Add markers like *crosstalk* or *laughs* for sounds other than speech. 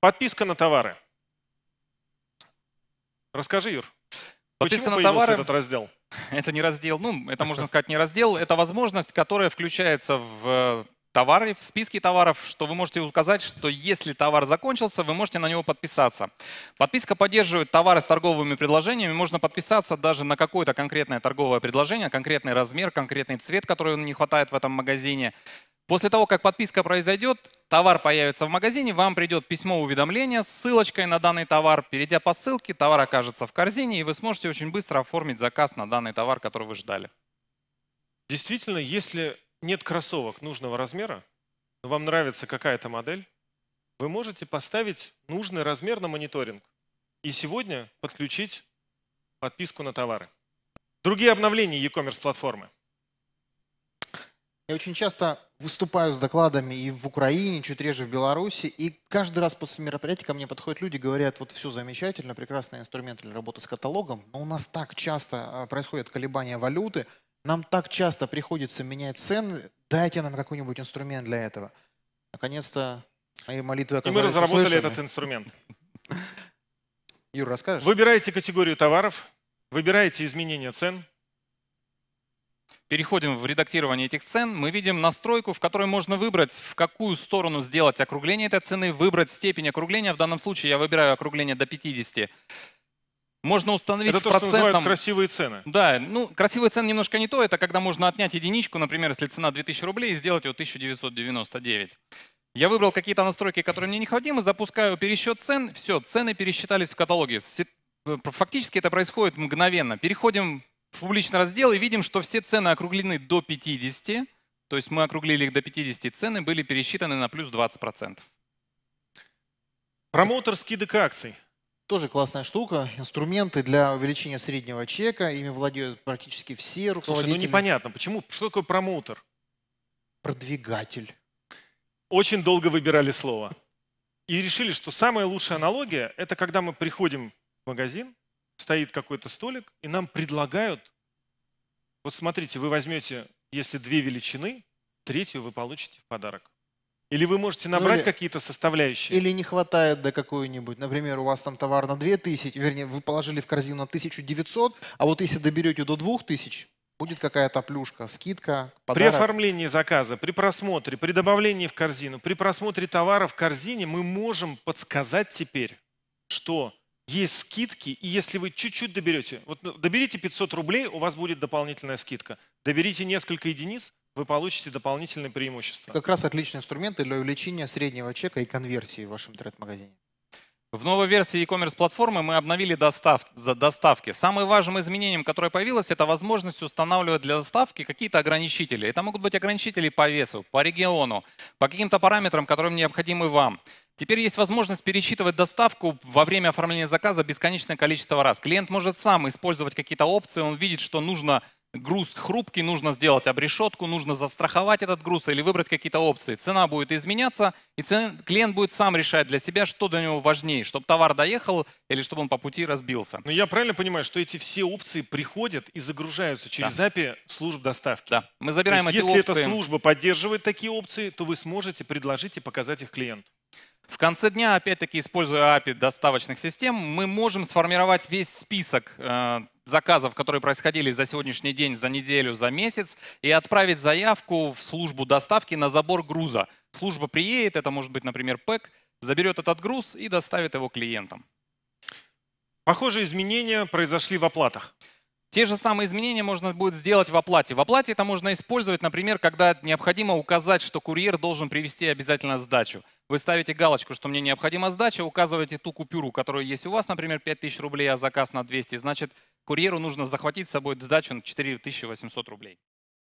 Подписка на товары. Расскажи, Юр, Подписка почему на товары, этот раздел? *laughs* Это не раздел, ну, это можно сказать не раздел, это возможность, которая включается в э, товары, в списке товаров, что вы можете указать, что если товар закончился, вы можете на него подписаться. Подписка поддерживает товары с торговыми предложениями. Можно подписаться даже на какое-то конкретное торговое предложение, конкретный размер, конкретный цвет, который не хватает в этом магазине. После того, как подписка произойдет, товар появится в магазине, вам придет письмо уведомления с ссылочкой на данный товар. Перейдя по ссылке, товар окажется в корзине, и вы сможете очень быстро оформить заказ на данный товар, который вы ждали. Действительно, если нет кроссовок нужного размера, но вам нравится какая-то модель, вы можете поставить нужный размер на мониторинг и сегодня подключить подписку на товары. Другие обновления e-commerce платформы – я очень часто выступаю с докладами и в Украине, чуть реже в Беларуси, и каждый раз после мероприятия ко мне подходят люди, говорят, вот все замечательно, прекрасный инструмент для работы с каталогом, но у нас так часто э, происходят колебания валюты, нам так часто приходится менять цены, дайте нам какой-нибудь инструмент для этого. Наконец-то мои молитвы оказались И мы разработали услышаны. этот инструмент. Юр, расскажешь? Выбираете категорию товаров, выбираете изменения цен – переходим в редактирование этих цен, мы видим настройку, в которой можно выбрать, в какую сторону сделать округление этой цены, выбрать степень округления. В данном случае я выбираю округление до 50. Можно установить это то, в что называют красивые цены. Да, ну, красивые цены немножко не то. Это когда можно отнять единичку, например, если цена 2000 рублей, и сделать ее 1999. Я выбрал какие-то настройки, которые мне необходимы, запускаю пересчет цен. Все, цены пересчитались в каталоге. Фактически это происходит мгновенно. Переходим в публичный раздел и видим, что все цены округлены до 50, то есть мы округлили их до 50, цены были пересчитаны на плюс 20%. Промоутер скидок акций. Тоже классная штука. Инструменты для увеличения среднего чека. Ими владеют практически все руководители. Слушай, ну непонятно, почему? Что такое промоутер? Продвигатель. Очень долго выбирали слово. И решили, что самая лучшая аналогия – это когда мы приходим в магазин, стоит какой-то столик, и нам предлагают, вот смотрите, вы возьмете, если две величины, третью вы получите в подарок. Или вы можете ну, набрать ну, или, какие-то составляющие. Или не хватает до какой нибудь Например, у вас там товар на 2000, вернее, вы положили в корзину на 1900, а вот если доберете до 2000, будет какая-то плюшка, скидка, подарок. При оформлении заказа, при просмотре, при добавлении в корзину, при просмотре товара в корзине мы можем подсказать теперь, что есть скидки, и если вы чуть-чуть доберете, вот ну, доберите 500 рублей, у вас будет дополнительная скидка. Доберите несколько единиц, вы получите дополнительное преимущество. Как раз отличные инструменты для увеличения среднего чека и конверсии в вашем интернет-магазине. В новой версии e-commerce платформы мы обновили достав, доставки. Самым важным изменением, которое появилось, это возможность устанавливать для доставки какие-то ограничители. Это могут быть ограничители по весу, по региону, по каким-то параметрам, которые необходимы вам. Теперь есть возможность пересчитывать доставку во время оформления заказа бесконечное количество раз. Клиент может сам использовать какие-то опции, он видит, что нужно груз хрупкий, нужно сделать обрешетку, нужно застраховать этот груз или выбрать какие-то опции. Цена будет изменяться, и цен... клиент будет сам решать для себя, что для него важнее, чтобы товар доехал или чтобы он по пути разбился. Но ну, я правильно понимаю, что эти все опции приходят и загружаются через да. API служб доставки? Да, мы забираем эти если опции. Если эта служба поддерживает такие опции, то вы сможете предложить и показать их клиенту. В конце дня, опять-таки, используя API доставочных систем, мы можем сформировать весь список э, заказов, которые происходили за сегодняшний день, за неделю, за месяц, и отправить заявку в службу доставки на забор груза. Служба приедет, это может быть, например, ПЭК, заберет этот груз и доставит его клиентам. Похожие изменения произошли в оплатах. Те же самые изменения можно будет сделать в оплате. В оплате это можно использовать, например, когда необходимо указать, что курьер должен привести обязательно сдачу. Вы ставите галочку, что мне необходима сдача, указываете ту купюру, которая есть у вас, например, 5000 рублей, а заказ на 200. Значит, курьеру нужно захватить с собой сдачу на 4800 рублей.